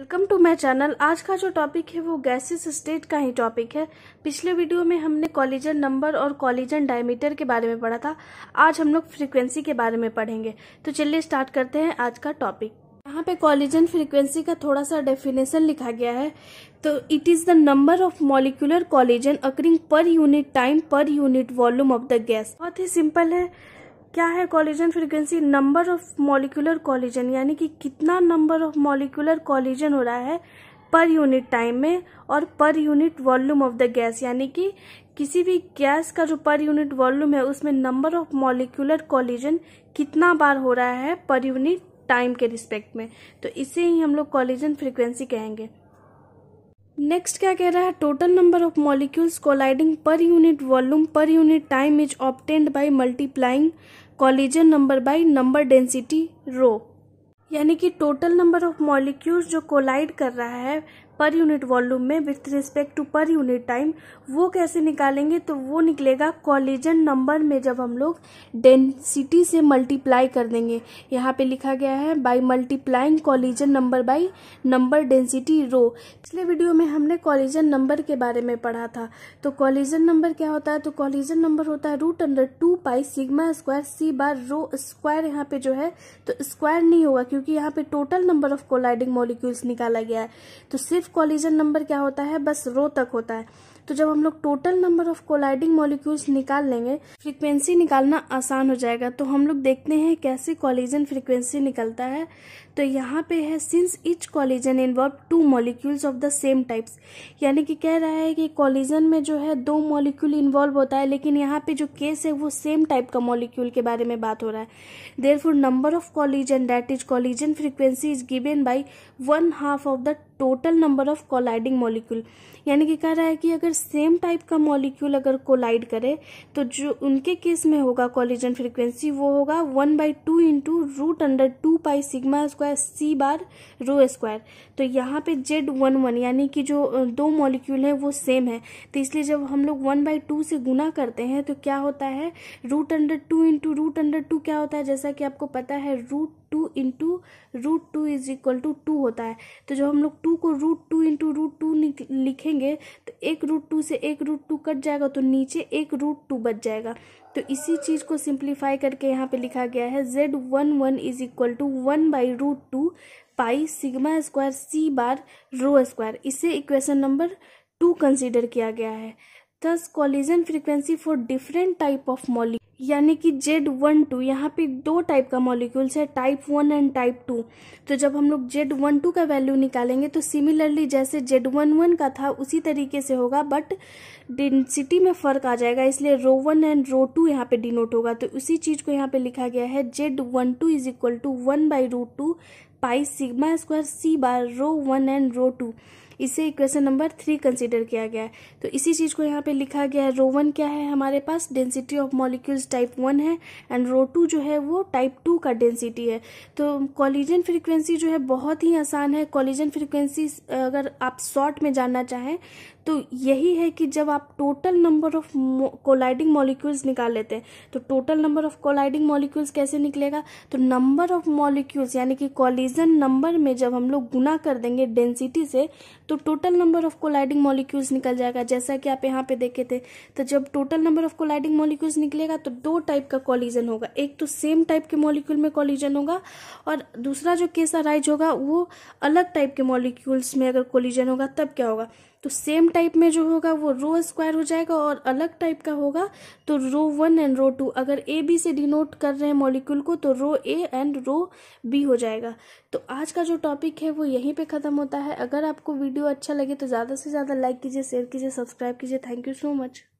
welcome to my channel आज का जो टॉपिक है वो गैसेस स्टेट का ही टॉपिक है पिछले वीडियो में हमने कॉलिजन नंबर और कॉलिजन डायमीटर के बारे में पढ़ा था आज हम लोग फ्रीक्वेंसी के बारे में पढ़ेंगे तो चलिए स्टार्ट करते हैं आज का टॉपिक यहाँ पे कॉलिजन फ्रीक्वेंसी का थोड़ा सा डेफिनेशन लिखा गया है तो it is the number of molecular collision occurring per unit time per unit volume of the gas बहुत ही सिंपल है क्या है collision frequency number of molecular collision यानी कि कितना नंबर ऑफ मॉलिकुलर कॉलिजन हो रहा है पर यूनिट टाइम में और per unit volume of the gas यानी कि किसी भी गैस का जो पर यूनिट वॉल्यूम है उसमें नंबर ऑफ मॉलिकुलर कॉलिजन कितना बार हो रहा है पर यूनिट टाइम के रिस्पेक्ट में तो इसे ही हम लोग कॉलिजन फ्रिक्वेंसी कहेंगे नेक्स्ट क्या कह रहा है total number of molecules colliding per unit volume per unit time is obtained by multiplying collision number by number density rho यानी कि टोटल नंबर ऑफ मॉलिक्यूल्स जो कोलाइड कर रहा है पर यूनिट वॉल्यूम में with respect to per unit time वो कैसे निकालेंगे तो वो निकलेगा कॉलेजन नंबर में जब हम लोग डेंसिटी से मल्टीप्लाई कर देंगे यहाँ पे लिखा गया है by multiplying collision number by number density rho पिछले वीडियो में हमने कॉलेजन नंबर के बारे में पढ़ा था तो कॉलेजन नंबर क्या होता है तो कॉलेजन नंबर होता है root under two pi sigma square C bar rho square यहाँ पे जो है तो स्क्वायर नहीं होगा क्योंकि यहाँ पे total number of colliding molecules निकाला गया है तो सिर्फ सिर्फ कॉलिजन नंबर क्या होता है बस रो तक होता है तो जब हम लोग total number of colliding molecules निकाल लेंगे फ्रीक्वेंसी निकालना आसान हो जाएगा तो हम लोग देखते हैं कैसे कॉलिजन फ्रीक्वेंसी निकलता है तो यहाँ पे है since each collision involve two molecules of the same types यानी कि कह रहा है कि कॉलिजन में जो है दो मॉलिक्यूल इन्वॉल्व होता है लेकिन यहाँ पे जो केस है वो सेम टाइप का मॉलिक्यूल के बारे में बात हो रहा है there number of collision that is collision frequency is given by one half of the total number of colliding molecule यानी कि कह रहा है कि अगर सेम टाइप का मॉलिक्यूल अगर कोलाइड करे तो जो उनके केस में होगा कॉलिजन फ्रीक्वेंसी वो होगा one by two into root under two pi sigma square C bar rho square तो यहाँ पे जेड वन वन यानी कि जो दो मॉलिक्यूल है वो सेम है तो इसलिए जब हम लोग वन बाई टू से गुना करते हैं तो क्या होता है root under two into root under two क्या होता है जैसा कि आपको पता है root two into root two is equal to two होता है तो जब हम लोग टू को root two into root two लिखेंगे तो एक रूट टू से एक रूट टू कट जाएगा तो नीचे एक रूट टू बच जाएगा तो इसी चीज़ को सिंप्लीफाई करके यहाँ पे लिखा गया है Z one one is equal to one by root two pi sigma square C bar rho square इसे इक्वेशन नंबर टू कंसिडर किया गया है दस collision frequency for different type of मॉलिक यानी कि जेड वन टू यहाँ पे दो टाइप का मॉलिक्यूल्स है type one and type two तो जब हम लोग जेड वन टू का वैल्यू निकालेंगे तो सिमिलरली जैसे जेड वन वन का था उसी तरीके से होगा बट डेंसिटी में फ़र्क आ जाएगा इसलिए rho one and rho two यहाँ पे डिनोट होगा तो उसी चीज़ को यहाँ पे लिखा गया है Z one two is equal to one by rho two pi sigma square C bar rho one and rho two इसे इक्वेशन नंबर थ्री कंसिडर किया गया है तो इसी चीज़ को यहाँ पे लिखा गया है रो वन क्या है हमारे पास density of molecules type one है एंड रो टू जो है वो टाइप टू का डेंसिटी है तो कॉलिजन फ्रिक्वेंसी जो है बहुत ही आसान है कॉलिजन फ्रिक्वेंसी अगर आप शॉर्ट में जानना चाहें तो यही है कि जब आप total number of colliding molecules निकाल लेते हैं तो total number of colliding molecules कैसे निकलेगा तो नंबर ऑफ मॉलिक्यूल्स यानी कि कॉलिजन नंबर में जब हम लोग गुना कर देंगे डेंसिटी से तो total number of colliding molecules निकल जाएगा जैसा कि आप यहाँ पे देखे थे तो जब total number of colliding molecules निकलेगा तो दो टाइप का कॉलिजन होगा एक तो सेम टाइप के मॉलिक्यूल में कॉलिजन होगा और दूसरा जो केस अराइज होगा वो अलग टाइप के मॉलिक्यूल्स में अगर कोलिजन होगा तब क्या होगा तो सेम टाइप में जो होगा वो रो स्क्वायर हो जाएगा और अलग टाइप का होगा तो rho one and rho two अगर ए बी से डिनोट कर रहे हैं मॉलिक्यूल को तो रो ए एंड रो बी हो जाएगा तो आज का जो टॉपिक है वो यहीं पे ख़त्म होता है अगर आपको वीडियो अच्छा लगे तो ज़्यादा से ज़्यादा लाइक कीजिए शेयर कीजिए सब्सक्राइब कीजिए थैंक यू सो मच